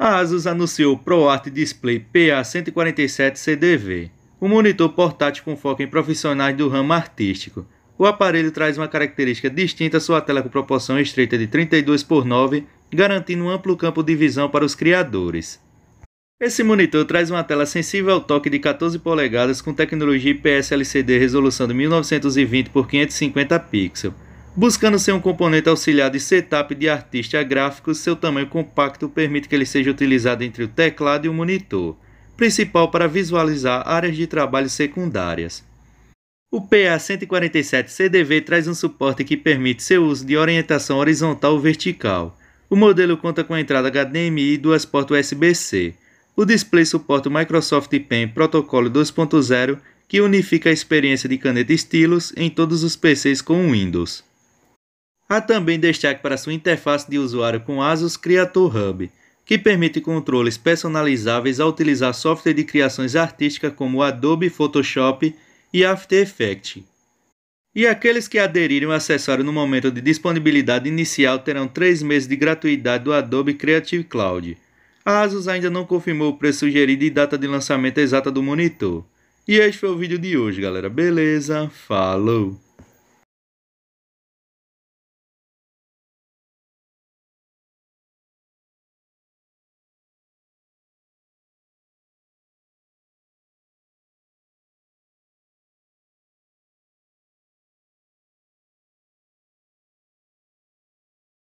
a ASUS anunciou o ProArt Display PA147CDV, um monitor portátil com foco em profissionais do ramo artístico. O aparelho traz uma característica distinta à sua tela com proporção estreita de 32 por 9, garantindo um amplo campo de visão para os criadores. Esse monitor traz uma tela sensível ao toque de 14 polegadas com tecnologia IPS LCD resolução de 1920 por 550 pixels. Buscando ser um componente auxiliar de setup de artista gráfico, seu tamanho compacto permite que ele seja utilizado entre o teclado e o monitor, principal para visualizar áreas de trabalho secundárias. O PA147CDV traz um suporte que permite seu uso de orientação horizontal ou vertical. O modelo conta com entrada HDMI e duas portas USB-C. O display suporta o Microsoft Pen Protocolo 2.0, que unifica a experiência de caneta estilos em todos os PCs com Windows. Há também destaque para sua interface de usuário com Asus Creator Hub, que permite controles personalizáveis ao utilizar software de criações artísticas como Adobe Photoshop e After Effects. E aqueles que aderirem ao acessório no momento de disponibilidade inicial terão 3 meses de gratuidade do Adobe Creative Cloud. A Asus ainda não confirmou o preço sugerido e data de lançamento exata do monitor. E este foi o vídeo de hoje, galera. Beleza? Falou!